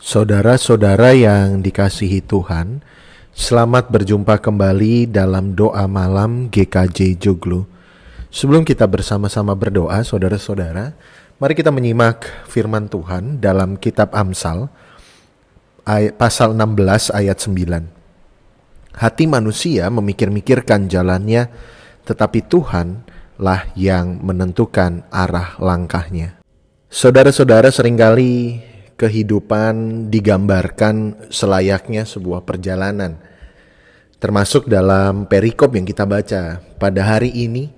Saudara-saudara yang dikasihi Tuhan, selamat berjumpa kembali dalam doa malam GKJ Joglo. Sebelum kita bersama-sama berdoa, saudara-saudara, mari kita menyimak firman Tuhan dalam kitab Amsal pasal 16 ayat 9. Hati manusia memikir-mikirkan jalannya, tetapi Tuhan lah yang menentukan arah langkahnya. Saudara-saudara seringkali kehidupan digambarkan selayaknya sebuah perjalanan. Termasuk dalam perikop yang kita baca pada hari ini,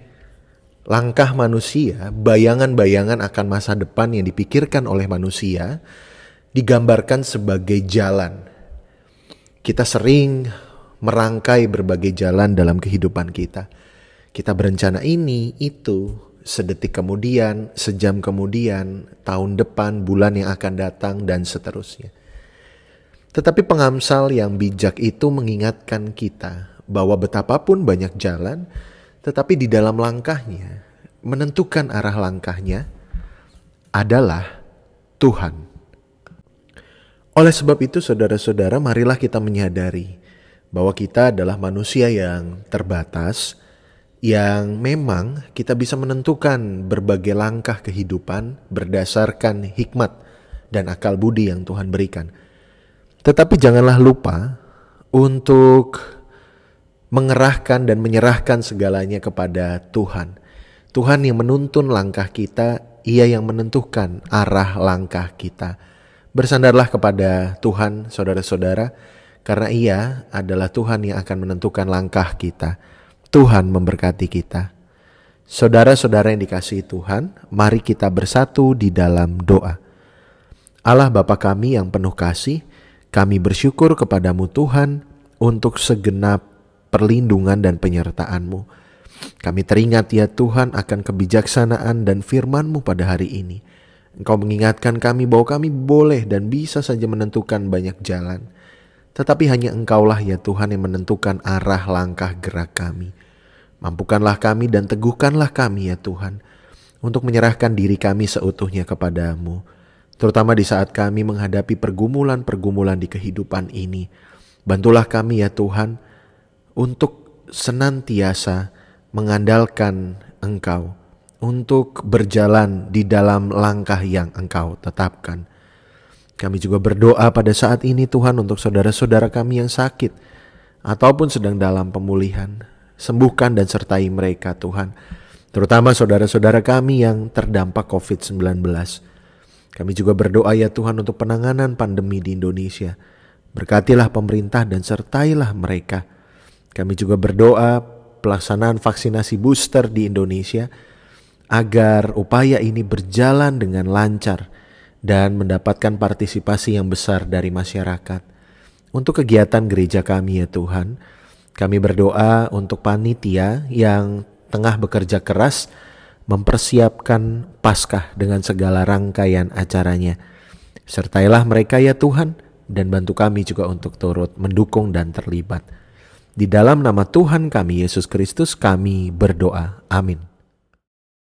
langkah manusia, bayangan-bayangan akan masa depan yang dipikirkan oleh manusia digambarkan sebagai jalan. Kita sering merangkai berbagai jalan dalam kehidupan kita. Kita berencana ini, itu, sedetik kemudian, sejam kemudian, tahun depan, bulan yang akan datang, dan seterusnya. Tetapi pengamsal yang bijak itu mengingatkan kita bahwa betapapun banyak jalan, tetapi di dalam langkahnya, menentukan arah langkahnya adalah Tuhan. Oleh sebab itu, saudara-saudara, marilah kita menyadari bahwa kita adalah manusia yang terbatas yang memang kita bisa menentukan berbagai langkah kehidupan berdasarkan hikmat dan akal budi yang Tuhan berikan. Tetapi janganlah lupa untuk mengerahkan dan menyerahkan segalanya kepada Tuhan. Tuhan yang menuntun langkah kita, Ia yang menentukan arah langkah kita. Bersandarlah kepada Tuhan, saudara-saudara, karena Ia adalah Tuhan yang akan menentukan langkah kita. Tuhan memberkati kita. Saudara-saudara yang dikasihi Tuhan, mari kita bersatu di dalam doa. Allah Bapa kami yang penuh kasih, kami bersyukur kepadamu Tuhan untuk segenap perlindungan dan penyertaanmu. Kami teringat ya Tuhan akan kebijaksanaan dan Firmanmu pada hari ini. Engkau mengingatkan kami bahwa kami boleh dan bisa saja menentukan banyak jalan tetapi hanya Engkaulah ya Tuhan yang menentukan arah langkah gerak kami. Mampukanlah kami dan teguhkanlah kami ya Tuhan untuk menyerahkan diri kami seutuhnya kepadamu, terutama di saat kami menghadapi pergumulan-pergumulan di kehidupan ini. Bantulah kami ya Tuhan untuk senantiasa mengandalkan Engkau, untuk berjalan di dalam langkah yang Engkau tetapkan. Kami juga berdoa pada saat ini Tuhan untuk saudara-saudara kami yang sakit ataupun sedang dalam pemulihan. Sembuhkan dan sertai mereka Tuhan, terutama saudara-saudara kami yang terdampak COVID-19. Kami juga berdoa ya Tuhan untuk penanganan pandemi di Indonesia. Berkatilah pemerintah dan sertailah mereka. Kami juga berdoa pelaksanaan vaksinasi booster di Indonesia agar upaya ini berjalan dengan lancar dan mendapatkan partisipasi yang besar dari masyarakat. Untuk kegiatan gereja kami ya Tuhan, kami berdoa untuk panitia yang tengah bekerja keras mempersiapkan Paskah dengan segala rangkaian acaranya. Sertailah mereka ya Tuhan dan bantu kami juga untuk turut mendukung dan terlibat. Di dalam nama Tuhan kami Yesus Kristus kami berdoa. Amin.